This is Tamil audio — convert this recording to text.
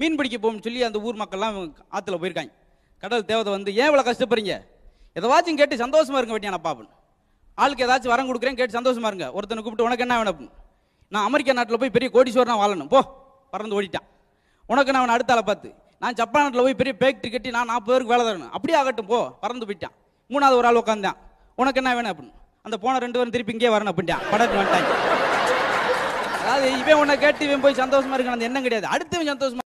மீன் பிடிக்க போகணும்னு சொல்லி அந்த ஊர் மக்கள்லாம் ஆற்றுல போயிருக்காங்க கடல் தேவதை வந்து ஏன் இவ்வளோ கஷ்டப்படுறீங்க எதாச்சும் கேட்டு சந்தோஷமா இருங்க வேண்டிய பாப்பன் ஆளுக்கு ஏதாச்சும் வரம் கொடுக்குறேன் கேட்டு சந்தோஷமா இருங்க ஒருத்தனை கூப்பிட்டு உனக்கு என்ன வேணும் நான் அமெரிக்கா நாட்டில் போய் பெரிய நான் வாழணும் போ பறந்து ஓடிட்டான் உனக்கு நான் அடுத்த ஆளை பார்த்து நான் ஜப்பான் நாட்டில் போய் பெரிய பேக்ட்ரி கட்டி நான் நாற்பது பேருக்கு வேலை தரணும் அப்படியே ஆகட்டும் போ பறந்து போயிட்டான் மூணாவது ஒரு ஆள் உட்காந்தான் உனக்கு என்ன வேணும் அப்படின்னு அந்த போன ரெண்டு பேரும் திருப்பி இங்கே வரணும் அப்படின்ட்டான் படத்துக்கு வந்துட்டாங்க அதாவது இவன் உன்னை கேட்டு இவன் போய் சந்தோஷமா இருக்கான அந்த எண்ணம் கிடையாது இவன் சந்தோஷமா